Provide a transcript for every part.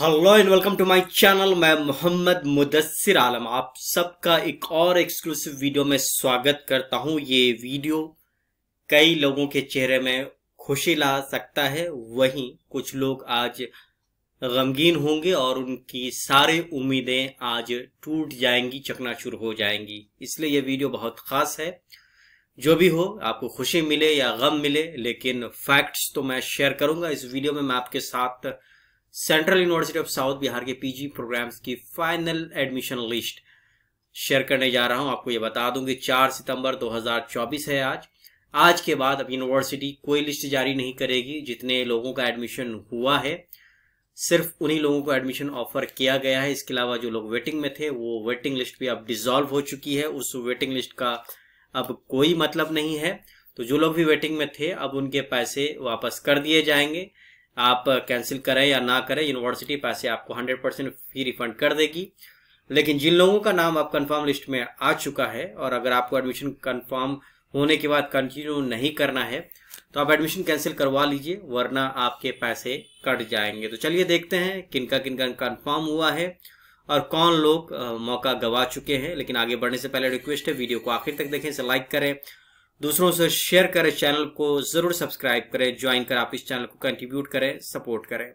hello and welcome to my channel मैं मोहम्मद मुदस्सिर आलम आप सबका एक और एक्सक्लूसिव वीडियो में स्वागत करता हूं ये वीडियो कई लोगों के चेहरे में खुशी ला सकता है वहीं कुछ लोग आज गमगीन होंगे और उनकी सारी उम्मीदें आज टूट जाएंगी चकनाचूर हो जाएंगी इसलिए ये वीडियो बहुत खास है जो भी हो आपको खुशी मिले या गम मिले लेकिन फैक्ट्स तो मैं शेयर करूंगा इस वीडियो में मैं आपके साथ Central University of South Bihar के पीजी प्रोग्राम्स की फाइनल एडमिशन लिस्ट शेयर करने जा रहा हूं आपको ये बता दूंगी कि 4 सितंबर 2024 है आज आज के बाद अब यूनिवर्सिटी कोई लिस्ट जारी नहीं करेगी जितने लोगों का एडमिशन हुआ है सिर्फ उन्हीं लोगों को एडमिशन ऑफर किया गया है इसके अलावा जो लोग वेटिंग में थे वो वेटिंग लिस्ट भी अब डिजॉल्व हो चुकी है उस वेटिंग लिस्ट का अब कोई मतलब नहीं है तो जो लोग भी वेटिंग में थे अब उनके पैसे वापस कर दिए जाएंगे आप कैंसिल करें या ना करें यूनिवर्सिटी पैसे आपको हंड्रेड परसेंट फी रिफंड कर देगी लेकिन जिन लोगों का नाम आप कंफर्म लिस्ट में आ चुका है और अगर आपको एडमिशन कंफर्म होने के बाद कंटिन्यू नहीं करना है तो आप एडमिशन कैंसिल करवा लीजिए वरना आपके पैसे कट जाएंगे तो चलिए देखते हैं किनका किनका कन्फर्म हुआ है और कौन लोग मौका गवा चुके हैं लेकिन आगे बढ़ने से पहले रिक्वेस्ट है वीडियो को आखिर तक देखें इसे लाइक करें दूसरों से शेयर करें चैनल को ज़रूर सब्सक्राइब करें ज्वाइन कर आप इस चैनल को कंट्रीब्यूट करें सपोर्ट करें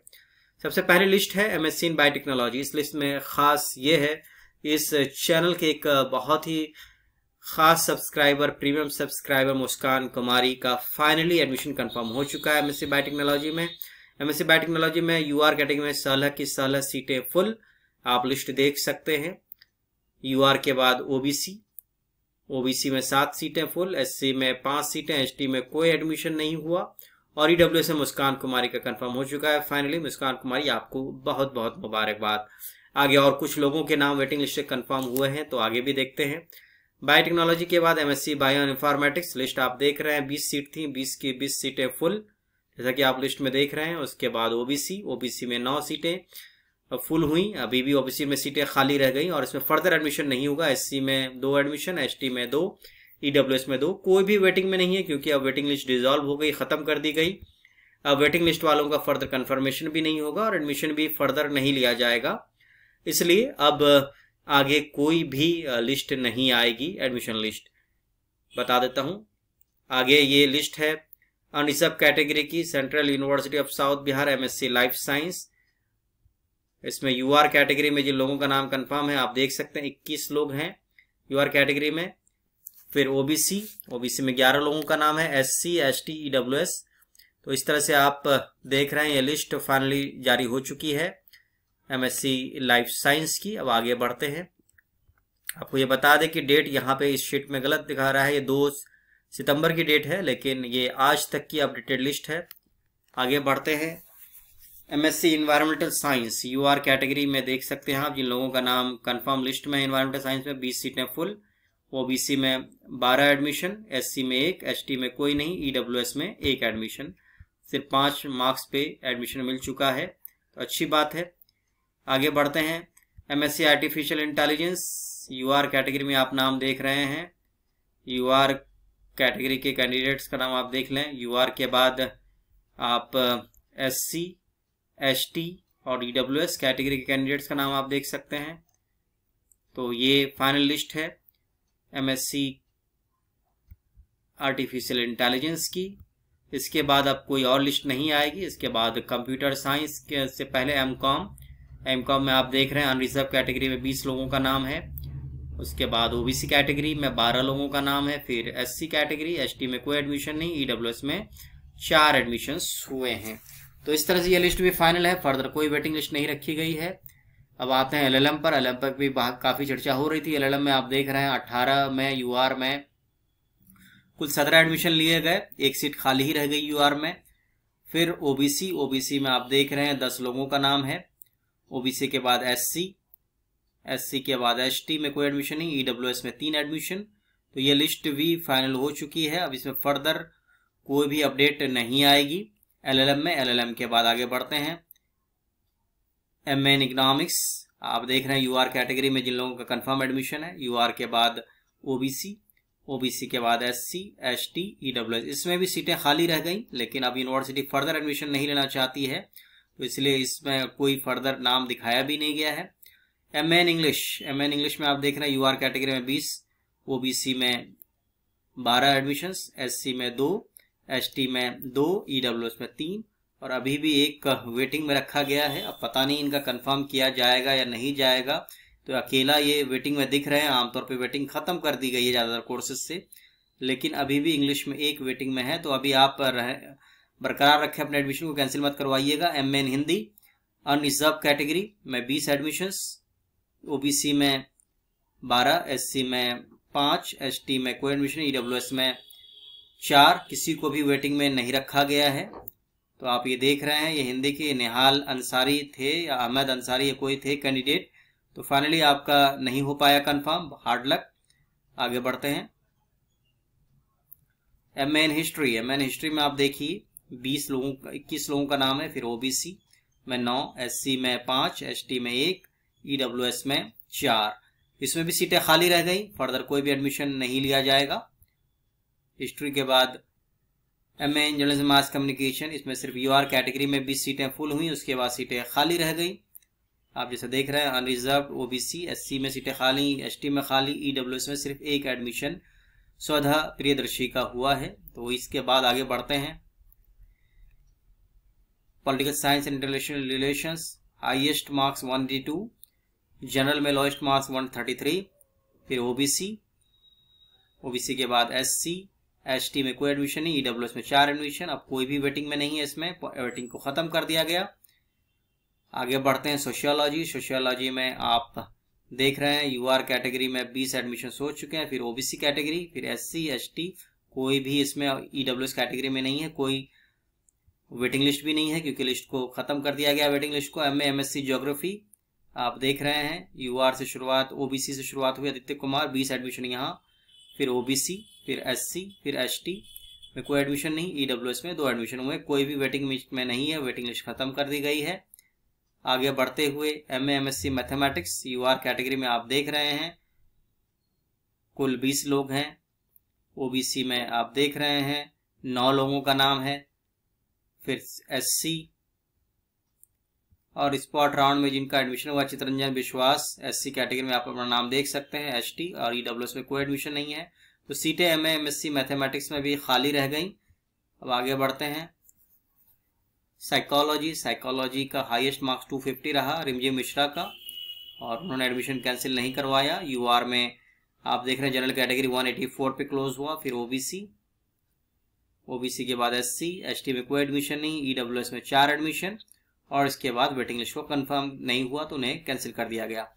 सबसे पहली लिस्ट है एम एस बायोटेक्नोलॉजी इस लिस्ट में ख़ास ये है इस चैनल के एक बहुत ही खास subscriber premium subscriber Muskan Kumari का फाइनली एडमिशन कंफर्म हो चुका है एमएससी बायोटेक्नोलॉजी में एमएससी बायोटेक्नोलॉजी में यू आर कैटेगरी में सोलह की सोलह सीटें फुल आप लिस्ट देख सकते हैं यू आर के बाद ओबीसी ओबीसी में सात सीटें फुल एससी में पांच सीटें एसटी में कोई एडमिशन नहीं हुआ और ईडब्ल्यू से मुस्कान कुमारी का कंफर्म हो चुका है फाइनली मुस्कान कुमारी आपको बहुत बहुत मुबारकबाद आगे और कुछ लोगों के नाम वेटिंग लिस्ट कंफर्म हुए हैं तो आगे भी देखते हैं बायोटेक्नोलॉजी के बाद एमएससी बायो इन्फॉर्मेटिक्स लिस्ट आप देख रहे हैं बीस सीट थी बीस की बीस सीटें फुल जैसा कि आप लिस्ट में देख रहे हैं उसके बाद ओबीसी ओबीसी में नौ सीटें फुल हुई अभी भी ओबीसी में सीटें खाली रह गई और इसमें फर्दर एडमिशन नहीं होगा एससी में दो एडमिशन एसटी में दो ईडब्ल्यूएस e में दो कोई भी वेटिंग में नहीं है क्योंकि अब वेटिंग लिस्ट डिजॉल्व हो गई खत्म कर दी गई अब वेटिंग लिस्ट वालों का फर्दर कन्फर्मेशन भी नहीं होगा और एडमिशन भी फर्दर नहीं लिया जाएगा इसलिए अब आगे कोई भी लिस्ट नहीं आएगी एडमिशन लिस्ट बता देता हूं आगे ये लिस्ट है अनरिजर्व कैटेगरी की Central University of South Bihar MSc life science इसमें यू आर कैटेगरी में जिन लोगों का नाम कंफर्म है आप देख सकते हैं इक्कीस लोग हैं यू आर कैटेगरी में फिर ओबीसी ओबीसी में ग्यारह लोगों का नाम है S C S T E W S तो इस तरह से आप देख रहे हैं ये लिस्ट फाइनली जारी हो चुकी है M S C life science की अब आगे बढ़ते हैं आपको ये बता दें कि डेट यहाँ पे इस शीट में गलत दिखा रहा है ये दो सितंबर की डेट है लेकिन ये आज तक की अपडेटेड लिस्ट है आगे बढ़ते हैं MSc environmental science U R category में देख सकते हैं आप जिन लोगों का नाम कंफर्म लिस्ट में एनवायरमेंटल साइंस में बीस सीटें फुल ओबीसी में बारह एडमिशन एससी में एक एसटी में कोई नहीं ईडब्ल्यूएस e में एक एडमिशन सिर्फ पाँच मार्क्स पे एडमिशन मिल चुका है तो अच्छी बात है आगे बढ़ते हैं MSc artificial intelligence U R category में आप नाम देख रहे हैं यू आर कैटेगरी के कैंडिडेट्स का नाम आप देख लें यू आर के बाद आप सी एस टी और ई डब्ल्यू एस कैटेगरी के कैंडिडेट्स का नाम आप देख सकते हैं तो ये फाइनल लिस्ट है एम आर्टिफिशियल इंटेलिजेंस की इसके बाद अब कोई और लिस्ट नहीं आएगी इसके बाद कंप्यूटर साइंस के से पहले एम कॉम एम कॉम में आप देख रहे हैं अनरिजर्व कैटेगरी में बीस लोगों का नाम है उसके बाद ओबीसी कैटेगरी में बारह लोगों का नाम है फिर एससी कैटेगरी एसटी में कोई एडमिशन नहीं ईडब्ल्यूएस e में चार एडमिशन्स हुए हैं तो इस तरह से ये लिस्ट भी फाइनल है फर्दर कोई वेटिंग लिस्ट नहीं रखी गई है अब आते हैं एलएलएम पर एलएलएम पर भी काफ़ी चर्चा हो रही थी एलएलएम में आप देख रहे हैं अट्ठारह में यूआर में कुल सत्रह एडमिशन लिए गए एक सीट खाली ही रह गई यूआर में फिर ओबीसी ओबीसी में आप देख रहे हैं दस लोगों का नाम है ओबीसी के बाद एससी एससी के बाद एस में कोई एडमिशन नहीं ईडब्ल्यू e में तीन एडमिशन तो ये लिस्ट भी फाइनल हो चुकी है अब इसमें फर्दर कोई भी अपडेट नहीं आएगी एलएलएम में एलएलएम के बाद आगे बढ़ते हैं एम एन इकनॉमिक्स आप देख रहे हैं यूआर कैटेगरी में जिन लोगों का कंफर्म एडमिशन है यूआर के बाद ओबीसी ओबीसी के बाद S C S T E W S इसमें भी सीटें खाली रह गई लेकिन अब यूनिवर्सिटी फर्दर एडमिशन नहीं लेना चाहती है तो इसलिए इसमें कोई फर्दर नाम दिखाया भी नहीं गया है M N English M N English में आप देख रहे हैं यू आर कैटेगरी में बीस ओ बी सी में बारह एडमिशन्स एस सी में दो एस टी में दो ई डब्ल्यू एस में तीन और अभी भी एक वेटिंग में रखा गया है अब पता नहीं इनका कंफर्म किया जाएगा या नहीं जाएगा तो अकेला ये वेटिंग में दिख रहे हैं आमतौर पे वेटिंग ख़त्म कर दी गई है ज़्यादातर कोर्सेज से लेकिन अभी भी इंग्लिश में एक वेटिंग में है तो अभी आप रह बरकरार रखें अपने एडमिशन को कैंसिल मत करवाइएगा M N Hindi unreserve category में बीस एडमिशन्स ओ में बारह एस में पाँच एस में कोई एडमिशन ई e में चार किसी को भी वेटिंग में नहीं रखा गया है तो आप ये देख रहे हैं ये हिंदी के निहाल अंसारी थे या अहमद अंसारी या कोई थे कैंडिडेट तो फाइनली आपका नहीं हो पाया कंफर्म हार्ड लक आगे बढ़ते हैं M A history M A history में आप देखिए बीस लोगों का इक्कीस लोगों का नाम है फिर ओबीसी में नौ एससी में पांच एसटी में एक ईडब्ल्यूएस e में चार इसमें भी सीटें खाली रह गई फर्दर कोई भी एडमिशन नहीं लिया जाएगा हिस्ट्री के बाद M A journalism mass communication इसमें सिर्फ यू आर कैटेगरी में बीस सीटें फुल हुई उसके बाद सीटें खाली रह गई आप जैसे देख रहे हैं unreserved O B C S C में सीटें खाली एस टी में खाली ई डब्ल्यू एस में सिर्फ एक एडमिशन स्वधा प्रियदर्शी का हुआ है तो इसके बाद आगे बढ़ते हैं political science and international relation highest marks two general में लोएस्ट मार्क्स थ्री फिर ओबीसी ओबीसी के बाद सी एस में कोई एडमिशन नहीं ईडब्ल्यू e में चार एडमिशन अब कोई भी वेटिंग में नहीं है इसमें वेटिंग को खत्म कर दिया गया आगे बढ़ते हैं सोशियोलॉजी सोशियोलॉजी में आप देख रहे हैं यूआर कैटेगरी में 20 एडमिशन हो चुके हैं फिर ओबीसी कैटेगरी फिर एससी एसटी कोई भी इसमें ईडब्ल्यूएस e कैटेगरी में नहीं है कोई वेटिंग लिस्ट भी नहीं है क्योंकि लिस्ट को खत्म कर दिया गया वेटिंग लिस्ट को एम एमएससी ज्योग्राफी आप देख रहे हैं यूआर से शुरुआत ओबीसी से शुरुआत हुई आदित्य कुमार बीस एडमिशन यहाँ फिर ओबीसी फिर एससी फिर एसटी में कोई एडमिशन नहीं ई e में दो एडमिशन हुए कोई भी वेटिंग लिस्ट में नहीं है वेटिंग लिस्ट खत्म कर दी गई है आगे बढ़ते हुए M M S C mathematics U R category में आप देख रहे हैं कुल बीस लोग हैं ओबीसी में आप देख रहे हैं नौ लोगों का नाम है फिर सी और स्पॉट राउंड में जिनका एडमिशन हुआ चितरंजन विश्वास एससी कैटेगरी में आप अपना नाम देख सकते हैं एसटी और ई e में कोई एडमिशन नहीं है तो सीटें एम एमएससी मैथमेटिक्स में भी खाली रह गई अब आगे बढ़ते हैं साइकोलॉजी साइकोलॉजी का हाईएस्ट मार्क्स 250 रहा रिमजी मिश्रा का और उन्होंने एडमिशन कैंसिल नहीं करवाया यूआर में आप देख रहे हैं जनरल कैटेगरी 184 पे क्लोज हुआ फिर ओबीसी ओबीसी के बाद एससी एसटी में कोई एडमिशन नहीं ईडब्ल्यूएस e में चार एडमिशन और इसके बाद वेटिंग लिस्ट को कन्फर्म नहीं हुआ तो उन्हें कैंसिल कर दिया गया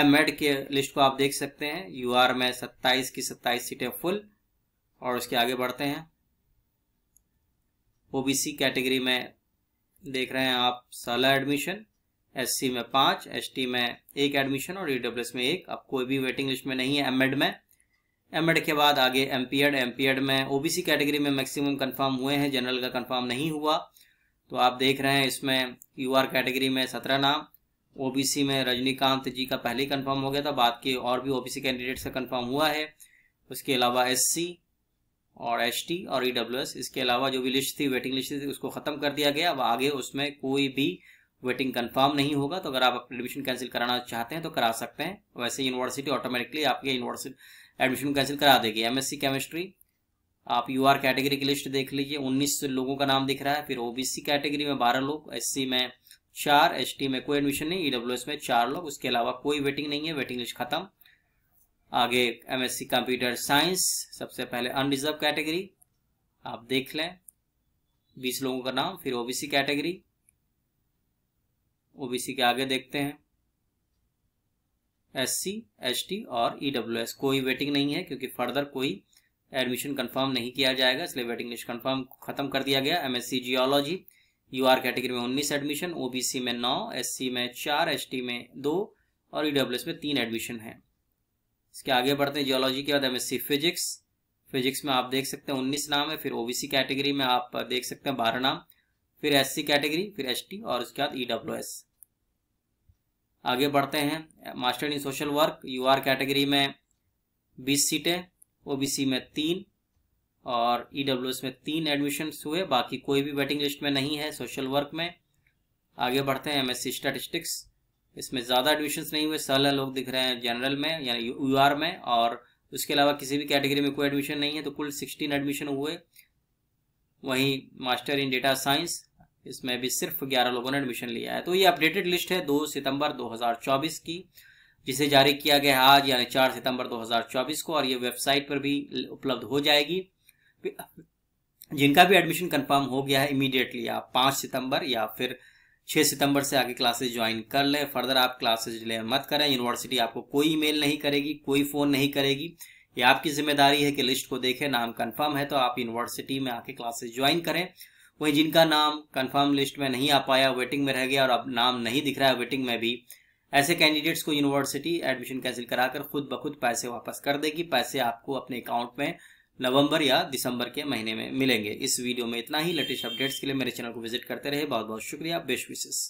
एम एड के लिस्ट को आप देख सकते हैं यू आर में सत्ताईस की सत्ताईस सीटें फुल और उसके आगे बढ़ते हैं ओबीसी कैटेगरी में देख रहे हैं आप सोलह एडमिशन एससी में एस एसटी में एक एडमिशन और ईडब्ल्यूएस e में एक अब कोई भी वेटिंग लिस्ट में नहीं है एमएड में एमएड के बाद आगे एमपीएड एमपीएड में ओबीसी कैटेगरी में मैक्सिमम कंफर्म हुए हैं जनरल का कंफर्म नहीं हुआ तो आप देख रहे हैं इसमें यू आर कैटेगरी में सत्रह नाम ओबीसी में रजनीकांत जी का पहले कंफर्म हो गया था बाद के और भी ओबीसी कैंडिडेट्स का कंफर्म हुआ है उसके अलावा एससी और एसटी और ईडब्ल्यूएस e इसके अलावा जो भी लिस्ट थी वेटिंग लिस्ट थी उसको खत्म कर दिया गया अब आगे उसमें कोई भी वेटिंग कंफर्म नहीं होगा तो अगर आप एडमिशन कैंसिल कराना चाहते हैं तो करा सकते हैं वैसे यूनिवर्सिटी ऑटोमेटिकली आपके यूनिवर्सिटी एडमिशन कैंसिल करा देगी एमएससी केमिस्ट्री आप यू आर कैटेगरी की लिस्ट देख लीजिए 19 लोगों का नाम दिख रहा है फिर ओबीसी कैटेगरी में 12 लोग एससी में चार एसटी में कोई एडमिशन नहीं ईडब्ल्यू e में चार लोग उसके अलावा कोई वेटिंग नहीं है वेटिंग लिस्ट खत्म आगे एमएससी कंप्यूटर साइंस सबसे पहले अनडिजर्व कैटेगरी आप देख लें बीस लोगों का नाम फिर ओबीसी कैटेगरी ओबीसी के आगे देखते हैं एस टी और एस e कोई वेटिंग नहीं है क्योंकि फर्दर कोई एडमिशन कंफर्म नहीं किया जाएगा इसलिए वेटिंग लिस्ट कंफर्म खत्म कर दिया गया एमएससी जियोलॉजी यू कैटेगरी में उन्नीस एडमिशन ओबीसी में नौ एससी में चार एसटी में दो और ईडब्ल्यूएस e में तीन एडमिशन है इसके आगे बढ़ते हैं जियोलॉजी के बाद एमएससी फिजिक्स फिजिक्स में आप देख सकते हैं उन्नीस नाम है फिर ओबीसी कैटेगरी में आप देख सकते हैं बारह नाम फिर एससी कैटेगरी फिर एसटी और उसके बाद ईडब्ल्यू e आगे बढ़ते हैं master in social work UR category में बीस सीटें ओबीसी में तीन और ईडब्ल्यू में तीन एडमिशन हुए बाकी कोई भी वेटिंग लिस्ट में नहीं है सोशल वर्क में आगे बढ़ते हैं एमएससी स्टैटिस्टिक्स इसमें ज़्यादा एडमिशन्स नहीं हुए सोलह लोग दिख रहे हैं जनरल में यानी यू में और उसके अलावा किसी भी कैटेगरी में कोई एडमिशन नहीं है तो कुल सिक्सटीन एडमिशन हुए वहीं मास्टर इन डेटा साइंस इसमें भी सिर्फ ग्यारह लोगों ने एडमिशन लिया है तो ये अपडेटेड लिस्ट है दो सितंबर दो की जिसे जारी किया गया आज यानी 4 सितंबर 2024 को और ये वेबसाइट पर भी उपलब्ध हो जाएगी जिनका भी एडमिशन कंफर्म हो गया है इमीडिएटली आप पांच सितंबर या फिर छह सितंबर से आगे क्लासेस ज्वाइन कर लें फर्दर आप क्लासेस ले मत करें यूनिवर्सिटी आपको कोई ईमेल नहीं करेगी कोई फ़ोन नहीं करेगी ये आपकी जिम्मेदारी है कि लिस्ट को देखें नाम कन्फर्म है तो आप यूनिवर्सिटी में आके क्लासेज ज्वाइन करें वहीं जिनका नाम कन्फर्म लिस्ट में नहीं आ पाया वेटिंग में रह गया और अब नाम नहीं दिख रहा है वेटिंग में भी ऐसे कैंडिडेट्स को यूनिवर्सिटी एडमिशन कैंसिल कराकर खुद ब खुद पैसे वापस कर देगी पैसे आपको अपने अकाउंट में नवंबर या दिसंबर के महीने में मिलेंगे इस वीडियो में इतना ही लेटेस्ट अपडेट्स के लिए मेरे चैनल को विजिट करते रहे बहुत बहुत शुक्रिया बेस्ट विशेष